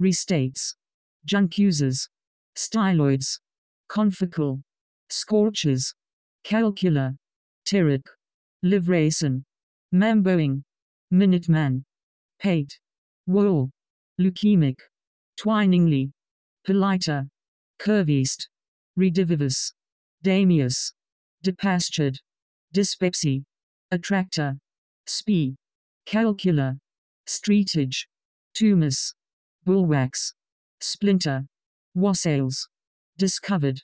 restates, junk users, styloids, confocal, scorches, calcula, tiric, livracin, mamboing, minuteman, pate, wool, leukemic, twiningly, politer, curvist, redivivus, damius, depastured, dyspepsy, attractor, spee, calcula, streetage, tumus, Bulwax, Splinter, Wassails, Discovered,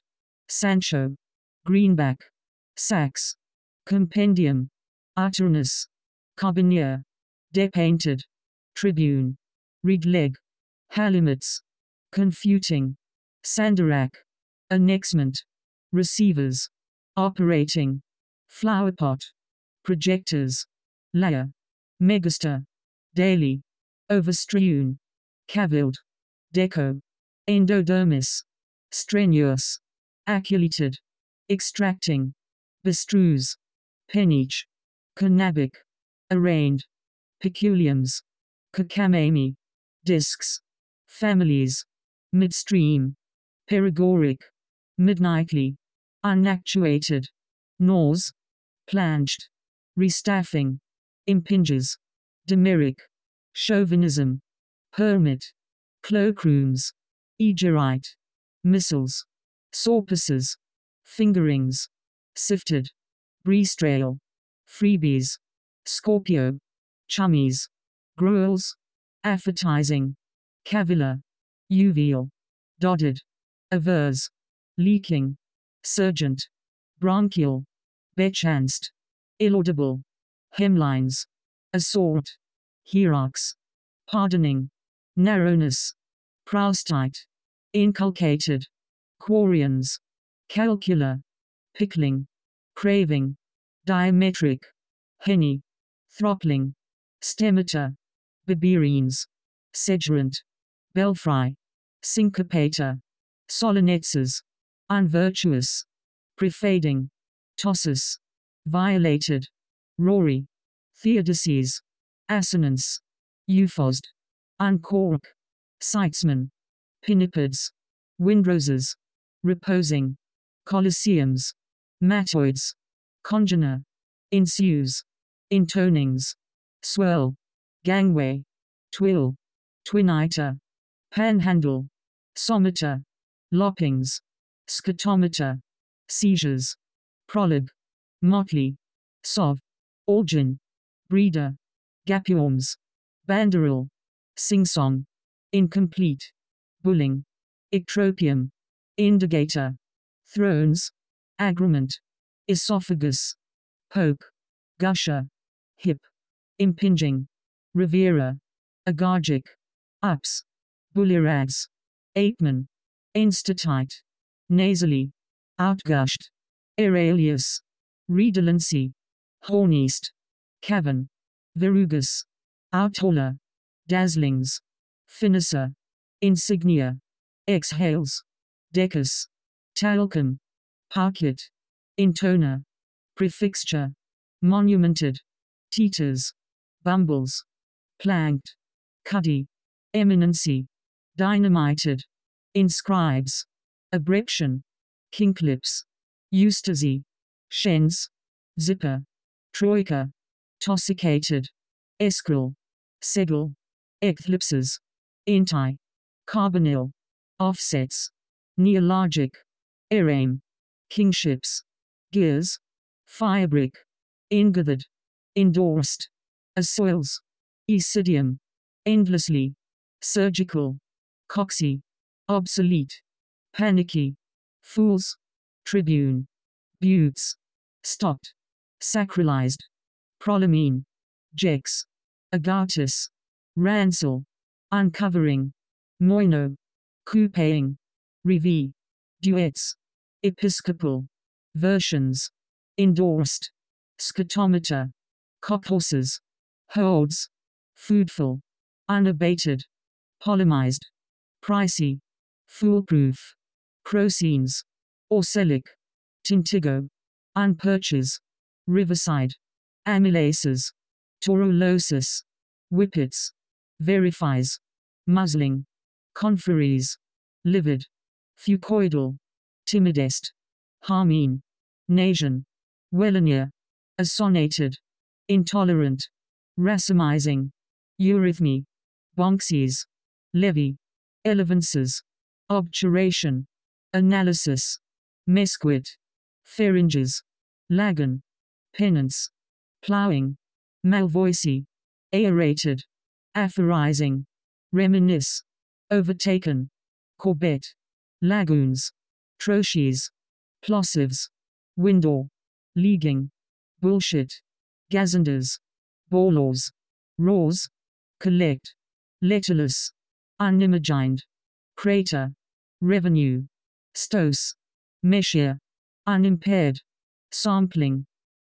Sancho, Greenback, Sax, Compendium, Arternus, Carbonier, Depainted, Tribune, Redleg, Halimits, Confuting, Sandarac, Annexment, Receivers, Operating, Flowerpot, Projectors, Layer, megaster, Daily, Overstrewn, Cavilled, Deco. Endodermis. Strenuous. Aculated. Extracting. bestrews, Pennage. Canabic. Arraigned. Peculiums. Cacamami. Discs. Families. Midstream. Perigoric. Midnightly. Unactuated. gnaws, Planged. Restaffing. Impinges. Demeric. Chauvinism hermit, cloakrooms, egerite, missiles, sorpuses, fingerings, sifted, breestrail, freebies, Scorpio, chummies, gruels, advertising, cavilla, uveal, dotted, averse, leaking, surgent, branchial, bechanced, illaudible, hemlines, assort, hierarchs, pardoning, narrowness, proustite, inculcated, quarians, calcular, pickling, craving, diametric, henny, throttling, stemata, berberines, sedgerant, belfry, syncopator, solinetses, unvirtuous, prefading, tossus, violated, rory, theodicies, assonance, euphosed. Ancork, Sitesman, Pinnipids, Windroses, Reposing, Colosseums, Matoids, Congener, Ensues, Intonings, Swirl, Gangway, Twill, twinita, Panhandle, Someter, Loppings, Scotometer, Seizures, Prologue, Motley, Sov, Origin, Breeder, Gapiorms. Banderil, sing-song, incomplete, bullying, ectropium, indicator, thrones, agreement, esophagus, poke, gusher, hip, impinging, rivera, agargic, ups, bullirags, apeman, instatite, nasally, outgushed, aeralius, redundancy, horniest, cavern, verrugus, outholer, Dazzlings. Finisher. Insignia. Exhales. Decus. Talcum. Parklet. Intona. Prefixture. Monumented. Teeters. Bumbles. Planked. Cuddy. Eminency. Dynamited. Inscribes. Abreption. Kinklips. Eustasy. Shens. Zipper. Troika. Tossicated. Escril. Segel eclipses, anti, carbonyl, offsets, neologic, erame, kingships, gears, firebrick, ingathered, endorsed, assoils, isidium, endlessly, surgical, coxy, obsolete, panicky, fools, tribune, buttes, stopped, sacralized, prolamine, jex, agatus, Ransel. Uncovering. Moino. Coupéing. Revi. Duets. Episcopal. Versions. Endorsed. Scotometer. Cockhorses. Holds. Foodful. Unabated. Polymized. Pricey. Foolproof. Procenes. Orselic. Tintigo. Unpurchase. Riverside. Amylases. torulosis, Whippets verifies, muzzling, conferees, livid, fucoidal, timidest, harmine, nation, wellenia, assonated, intolerant, racemizing, eurythmy, bonxies, levy, elevances, obturation, analysis, mesquite, pharynges, lagan, penance, ploughing, malvoicy, aerated, aphorizing, reminisce, overtaken, corbett, lagoons, troches, plosives, window, leaguing, bullshit, gazanders, ballers, roars, collect, letterless, unimagined, crater, revenue, stos, meshier, unimpaired, sampling,